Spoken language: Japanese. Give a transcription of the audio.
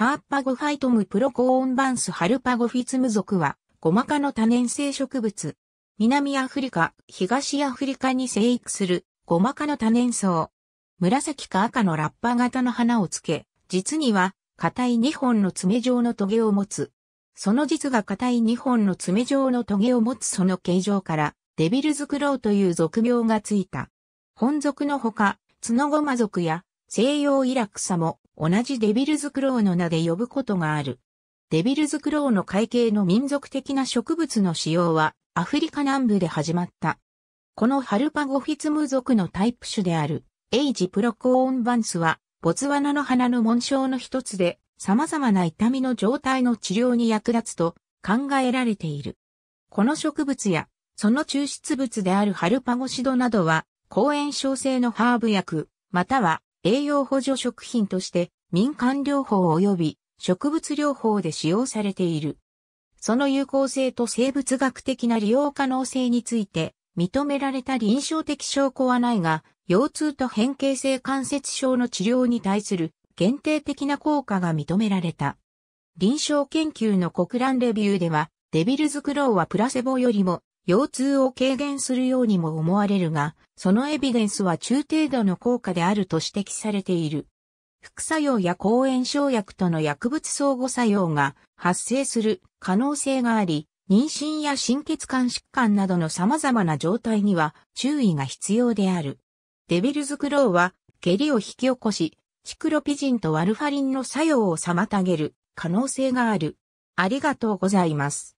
ハーパゴファイトムプロコーンバンスハルパゴフィツム属は、ゴマ科の多年生植物。南アフリカ、東アフリカに生育する、ゴマ科の多年草。紫か赤のラッパ型の花をつけ、実には、硬い2本の爪状のトゲを持つ。その実が硬い2本の爪状のトゲを持つその形状から、デビルズクローという俗名がついた。本属のほか、ツノゴマ属や西洋イラクサも同じデビルズクロウの名で呼ぶことがある。デビルズクロウの会計の民族的な植物の使用はアフリカ南部で始まった。このハルパゴフィツム族のタイプ種であるエイジプロコーンバンスはボツワナの花の紋章の一つで様々な痛みの状態の治療に役立つと考えられている。この植物やその抽出物であるハルパゴシドなどは、抗炎症性のハーブ薬、または栄養補助食品として民間療法及び植物療法で使用されている。その有効性と生物学的な利用可能性について認められた臨床的証拠はないが、腰痛と変形性関節症の治療に対する限定的な効果が認められた。臨床研究の国乱レビューでは、デビルズクローはプラセボよりも腰痛を軽減するようにも思われるが、そのエビデンスは中程度の効果であると指摘されている。副作用や抗炎症薬との薬物相互作用が発生する可能性があり、妊娠や心血管疾患などの様々な状態には注意が必要である。デビルズクローは、下痢を引き起こし、シクロピジンとワルファリンの作用を妨げる可能性がある。ありがとうございます。